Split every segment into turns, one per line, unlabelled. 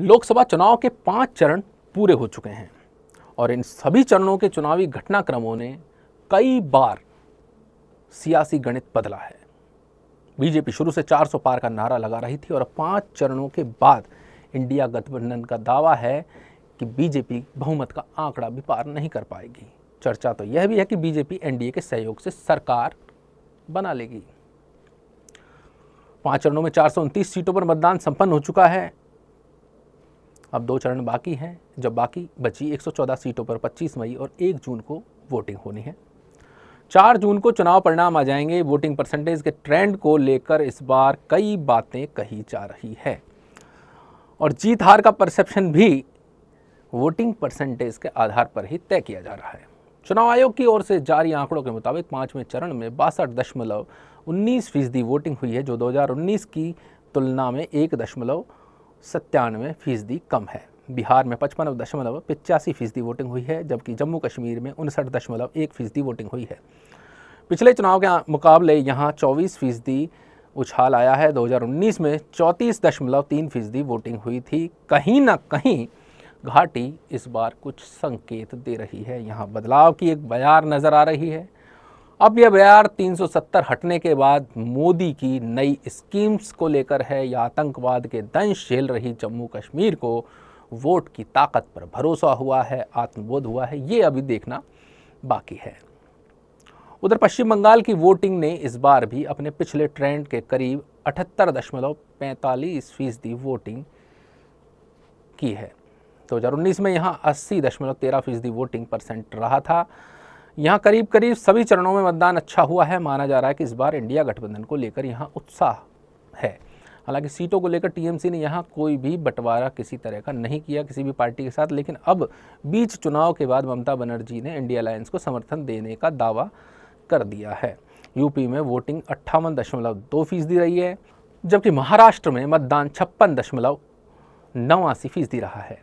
लोकसभा चुनाव के पाँच चरण पूरे हो चुके हैं और इन सभी चरणों के चुनावी घटनाक्रमों ने कई बार सियासी गणित बदला है बीजेपी शुरू से 400 पार का नारा लगा रही थी और पांच चरणों के बाद इंडिया गठबंधन का दावा है कि बीजेपी बहुमत का आंकड़ा भी पार नहीं कर पाएगी चर्चा तो यह भी है कि बीजेपी एनडीए के सहयोग से सरकार बना लेगी पांच चरणों में चार सीटों पर मतदान संपन्न हो चुका है अब दो चरण बाकी हैं जब बाकी बची 114 सीटों पर 25 मई और 1 जून को वोटिंग होनी है 4 जून को चुनाव परिणाम आ जाएंगे वोटिंग परसेंटेज के ट्रेंड को लेकर इस बार कई बातें कही जा रही है और जीत हार का परसेप्शन भी वोटिंग परसेंटेज के आधार पर ही तय किया जा रहा है चुनाव आयोग की ओर से जारी आंकड़ों के मुताबिक पाँचवें चरण में बासठ दशमलव उन्नीस फीसदी वोटिंग हुई है जो 2019 की तुलना में एक दशमलव सत्तानवे फीसदी कम है बिहार में पचपन दशमलव पिचासी फीसदी वोटिंग हुई है जबकि जम्मू कश्मीर में उनसठ दशमलव एक फीसदी वोटिंग हुई है पिछले चुनाव के मुकाबले यहाँ चौबीस फीसदी उछाल आया है 2019 में चौंतीस दशमलव तीन फीसदी वोटिंग हुई थी कहीं ना कहीं घाटी इस बार कुछ संकेत दे रही है यहाँ बदलाव की एक बाजार नज़र आ रही है अब यह बयार 370 हटने के बाद मोदी की नई स्कीम्स को लेकर है या आतंकवाद के दंश झेल रही जम्मू कश्मीर को वोट की ताकत पर भरोसा हुआ है आत्मबोध हुआ है ये अभी देखना बाकी है उधर पश्चिम बंगाल की वोटिंग ने इस बार भी अपने पिछले ट्रेंड के करीब अठहत्तर दशमलव पैंतालीस फीसदी वोटिंग की है 2019 में यहाँ अस्सी दशमलव तेरह फीसदी वोटिंग परसेंट रहा था यहाँ करीब करीब सभी चरणों में मतदान अच्छा हुआ है माना जा रहा है कि इस बार इंडिया गठबंधन को लेकर यहाँ उत्साह है हालांकि सीटों को लेकर टीएमसी ने यहाँ कोई भी बंटवारा किसी तरह का नहीं किया किसी भी पार्टी के साथ लेकिन अब बीच चुनाव के बाद ममता बनर्जी ने इंडिया अलायंस को समर्थन देने का दावा कर दिया है यूपी में वोटिंग अट्ठावन दशमलव दो फीसदी रही है जबकि महाराष्ट्र में मतदान छप्पन दशमलव नवासी फीसदी रहा है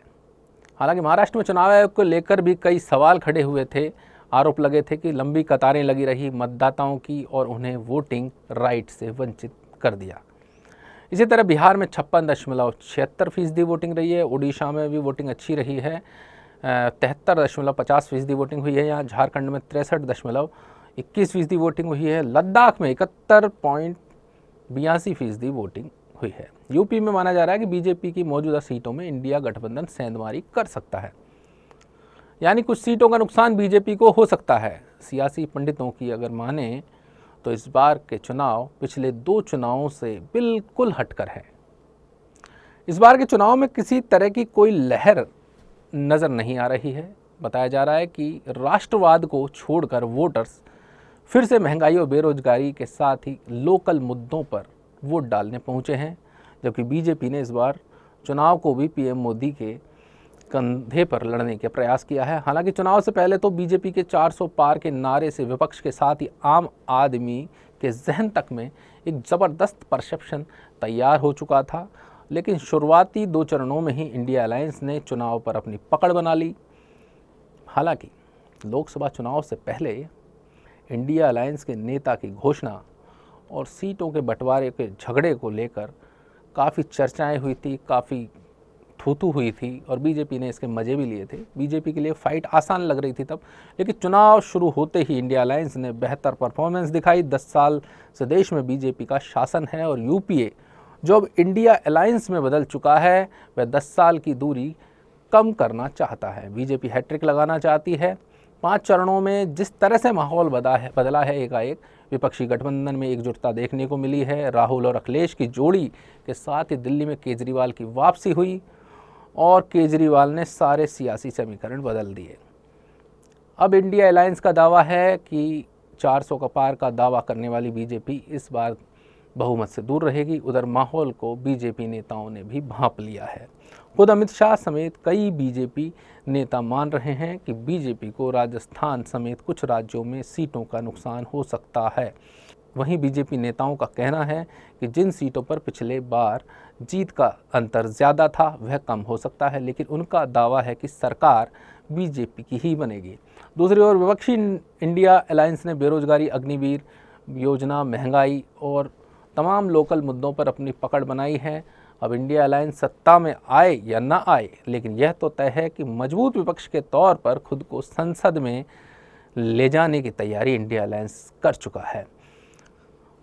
हालांकि महाराष्ट्र में चुनाव आयोग को लेकर भी कई सवाल खड़े हुए थे आरोप लगे थे कि लंबी कतारें लगी रही मतदाताओं की और उन्हें वोटिंग राइट से वंचित कर दिया इसी तरह बिहार में छप्पन दशमलव छिहत्तर फीसदी वोटिंग रही है उड़ीसा में भी वोटिंग अच्छी रही है तिहत्तर दशमलव पचास फीसदी वोटिंग हुई है यहाँ झारखंड में तिरसठ दशमलव इक्कीस फीसदी वोटिंग हुई है लद्दाख में इकहत्तर पॉइंट बयासी फीसदी वोटिंग हुई है यूपी में माना जा रहा है कि बीजेपी की मौजूदा सीटों में इंडिया गठबंधन सेंधमारी कर सकता है यानी कुछ सीटों का नुकसान बीजेपी को हो सकता है सियासी पंडितों की अगर माने तो इस बार के चुनाव पिछले दो चुनावों से बिल्कुल हटकर है इस बार के चुनाव में किसी तरह की कोई लहर नज़र नहीं आ रही है बताया जा रहा है कि राष्ट्रवाद को छोड़कर वोटर्स फिर से महंगाई और बेरोजगारी के साथ ही लोकल मुद्दों पर वोट डालने पहुंचे हैं जबकि बीजेपी ने इस बार चुनाव को भी पीएम मोदी के कंधे पर लड़ने के प्रयास किया है हालांकि चुनाव से पहले तो बीजेपी के 400 पार के नारे से विपक्ष के साथ ही आम आदमी के जहन तक में एक ज़बरदस्त परसेप्शन तैयार हो चुका था लेकिन शुरुआती दो चरणों में ही इंडिया अलायंस ने चुनाव पर अपनी पकड़ बना ली हालांकि लोकसभा चुनाव से पहले इंडिया अलायंस के नेता की घोषणा और सीटों के बंटवारे के झगड़े को लेकर काफ़ी चर्चाएं हुई थी काफ़ी थूथू हुई थी और बीजेपी ने इसके मज़े भी लिए थे बीजेपी के लिए फ़ाइट आसान लग रही थी तब लेकिन चुनाव शुरू होते ही इंडिया अलायंस ने बेहतर परफॉर्मेंस दिखाई दस साल से देश में बीजेपी का शासन है और यूपीए जो अब इंडिया अलायंस में बदल चुका है वह दस साल की दूरी कम करना चाहता है बीजेपी हैट्रिक लगाना चाहती है पाँच चरणों में जिस तरह से माहौल बदला है बदला है एकाएक विपक्षी गठबंधन में एकजुटता देखने को मिली है राहुल और अखिलेश की जोड़ी के साथ ही दिल्ली में केजरीवाल की वापसी हुई और केजरीवाल ने सारे सियासी समीकरण बदल दिए अब इंडिया अलायंस का दावा है कि 400 का पार का दावा करने वाली बीजेपी इस बार बहुमत से दूर रहेगी उधर माहौल को बीजेपी नेताओं ने भी भांप लिया है खुद अमित शाह समेत कई बीजेपी नेता मान रहे हैं कि बीजेपी को राजस्थान समेत कुछ राज्यों में सीटों का नुकसान हो सकता है वहीं बीजेपी नेताओं का कहना है कि जिन सीटों पर पिछले बार जीत का अंतर ज़्यादा था वह कम हो सकता है लेकिन उनका दावा है कि सरकार बीजेपी की ही बनेगी दूसरी ओर विपक्षी इंडिया अलायंस ने बेरोजगारी अग्निवीर योजना महंगाई और तमाम लोकल मुद्दों पर अपनी पकड़ बनाई है अब इंडिया अलायंस सत्ता में आए या ना आए लेकिन यह तो तय है कि मजबूत विपक्ष के तौर पर खुद को संसद में ले जाने की तैयारी इंडिया अलायंस कर चुका है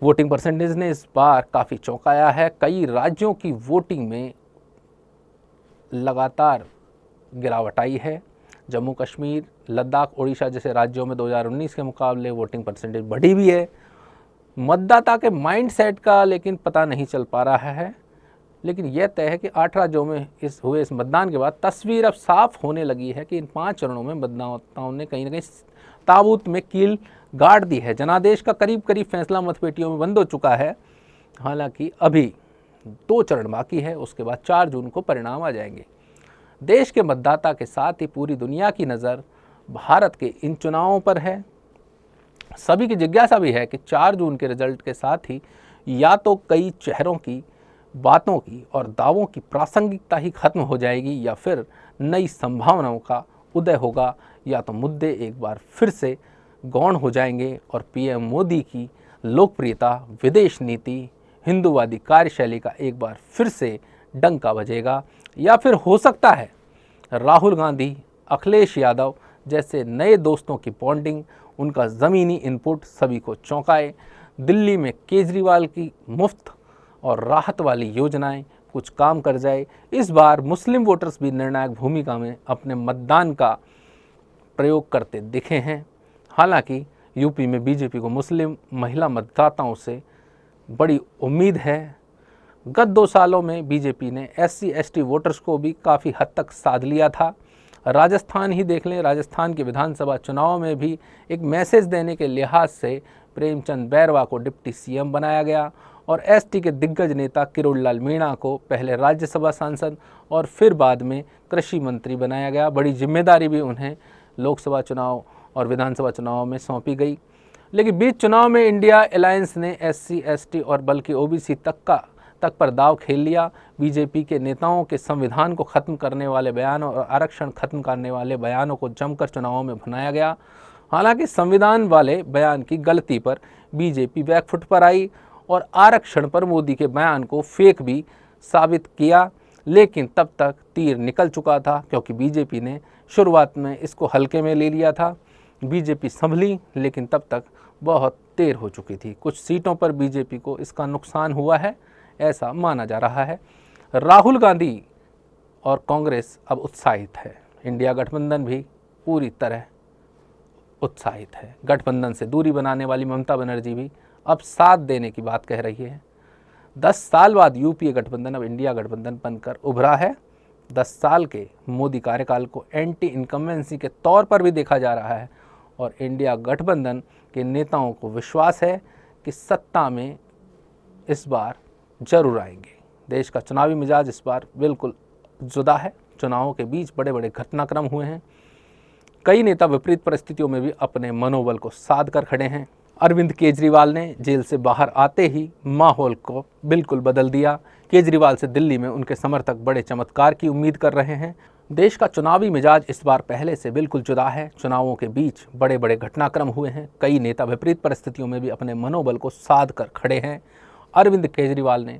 वोटिंग परसेंटेज ने इस बार काफ़ी चौंकाया है कई राज्यों की वोटिंग में लगातार गिरावट आई है जम्मू कश्मीर लद्दाख उड़ीसा जैसे राज्यों में 2019 के मुकाबले वोटिंग परसेंटेज बढ़ी भी है मतदाता के माइंडसेट का लेकिन पता नहीं चल पा रहा है लेकिन यह तय है कि आठ राज्यों में इस हुए इस मतदान के बाद तस्वीर अब साफ होने लगी है कि इन पांच चरणों में मतदाताओं ने कहीं ना कहीं ताबूत में कील गाड़ दी है जनादेश का करीब करीब फैसला मतपेटियों में बंद हो चुका है हालांकि अभी दो चरण बाकी है उसके बाद चार जून को परिणाम आ जाएंगे देश के मतदाता के साथ ही पूरी दुनिया की नज़र भारत के इन चुनावों पर है सभी की जिज्ञासा भी है कि चार जून के रिजल्ट के साथ ही या तो कई चेहरों की बातों की और दावों की प्रासंगिकता ही खत्म हो जाएगी या फिर नई संभावनाओं का उदय होगा या तो मुद्दे एक बार फिर से गौण हो जाएंगे और पीएम मोदी की लोकप्रियता विदेश नीति हिंदूवादी कार्यशैली का एक बार फिर से डंका बजेगा या फिर हो सकता है राहुल गांधी अखिलेश यादव जैसे नए दोस्तों की बॉन्डिंग उनका ज़मीनी इनपुट सभी को चौंकाए दिल्ली में केजरीवाल की मुफ्त और राहत वाली योजनाएं कुछ काम कर जाए इस बार मुस्लिम वोटर्स भी निर्णायक भूमिका में अपने मतदान का प्रयोग करते दिखे हैं हालांकि यूपी में बीजेपी को मुस्लिम महिला मतदाताओं से बड़ी उम्मीद है गत दो सालों में बीजेपी ने एस सी वोटर्स को भी काफ़ी हद तक साध लिया था राजस्थान ही देख लें राजस्थान के विधानसभा चुनाव में भी एक मैसेज देने के लिहाज से प्रेमचंद बैरवा को डिप्टी सीएम बनाया गया और एसटी के दिग्गज नेता किरोड़ लाल मीणा को पहले राज्यसभा सांसद और फिर बाद में कृषि मंत्री बनाया गया बड़ी जिम्मेदारी भी उन्हें लोकसभा चुनाव और विधानसभा चुनाव में सौंपी गई लेकिन बीच चुनाव में इंडिया अलायंस ने एससी, एसटी और बल्कि ओबीसी तक का तक पर दाव खेल लिया बीजेपी के नेताओं के संविधान को ख़त्म करने वाले बयानों और आरक्षण खत्म करने वाले बयानों को जमकर चुनावों में भुनाया गया हालांकि संविधान वाले बयान की गलती पर बीजेपी बैकफुट पर आई और आरक्षण पर मोदी के बयान को फेक भी साबित किया लेकिन तब तक तीर निकल चुका था क्योंकि बीजेपी ने शुरुआत में इसको हल्के में ले लिया था बीजेपी संभली लेकिन तब तक बहुत देर हो चुकी थी कुछ सीटों पर बीजेपी को इसका नुकसान हुआ है ऐसा माना जा रहा है राहुल गांधी और कांग्रेस अब उत्साहित है इंडिया गठबंधन भी पूरी तरह उत्साहित है गठबंधन से दूरी बनाने वाली ममता बनर्जी भी अब साथ देने की बात कह रही है दस साल बाद यूपीए गठबंधन अब इंडिया गठबंधन बनकर उभरा है दस साल के मोदी कार्यकाल को एंटी इनकम्बेंसी के तौर पर भी देखा जा रहा है और इंडिया गठबंधन के नेताओं को विश्वास है कि सत्ता में इस बार जरूर आएंगे देश का चुनावी मिजाज इस बार बिल्कुल जुदा है चुनावों के बीच बड़े बड़े घटनाक्रम हुए हैं कई नेता विपरीत परिस्थितियों में भी अपने मनोबल को साध कर खड़े हैं अरविंद केजरीवाल ने जेल से बाहर आते ही माहौल को बिल्कुल बदल दिया केजरीवाल से दिल्ली में उनके समर्थक बड़े चमत्कार की उम्मीद कर रहे हैं देश का चुनावी मिजाज इस बार पहले से बिल्कुल जुदा है चुनावों के बीच बड़े बड़े घटनाक्रम हुए हैं कई नेता विपरीत परिस्थितियों में भी अपने मनोबल को साध कर खड़े हैं अरविंद केजरीवाल ने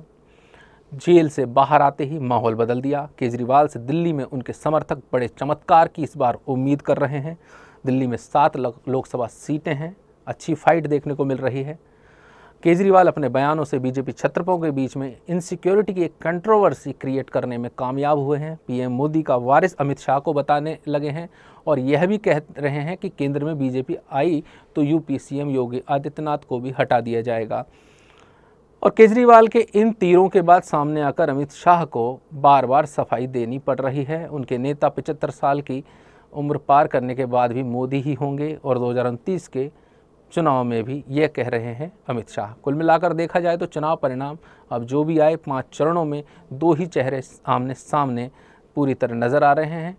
जेल से बाहर आते ही माहौल बदल दिया केजरीवाल से दिल्ली में उनके समर्थक बड़े चमत्कार की इस बार उम्मीद कर रहे हैं दिल्ली में सात लोकसभा सीटें हैं अच्छी फाइट देखने को मिल रही है केजरीवाल अपने बयानों से बीजेपी छत्रपों के बीच में इनसिक्योरिटी की एक कंट्रोवर्सी क्रिएट करने में कामयाब हुए हैं पीएम मोदी का वारिस अमित शाह को बताने लगे हैं और यह भी कह रहे हैं कि केंद्र में बीजेपी आई तो यूपी सीएम योगी आदित्यनाथ को भी हटा दिया जाएगा और केजरीवाल के इन तीरों के बाद सामने आकर अमित शाह को बार बार सफाई देनी पड़ रही है उनके नेता पचहत्तर साल की उम्र पार करने के बाद भी मोदी ही होंगे और दो के चुनाव में भी ये कह रहे हैं अमित शाह कुल मिलाकर देखा जाए तो चुनाव परिणाम अब जो भी आए पांच चरणों में दो ही चेहरे आमने सामने पूरी तरह नज़र आ रहे हैं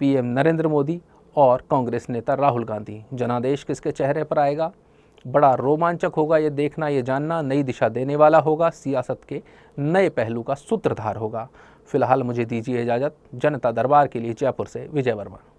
पीएम नरेंद्र मोदी और कांग्रेस नेता राहुल गांधी जनादेश किसके चेहरे पर आएगा बड़ा रोमांचक होगा ये देखना ये जानना नई दिशा देने वाला होगा सियासत के नए पहलू का सूत्रधार होगा फिलहाल मुझे दीजिए इजाज़त जनता दरबार के लिए जयपुर से विजय वर्मा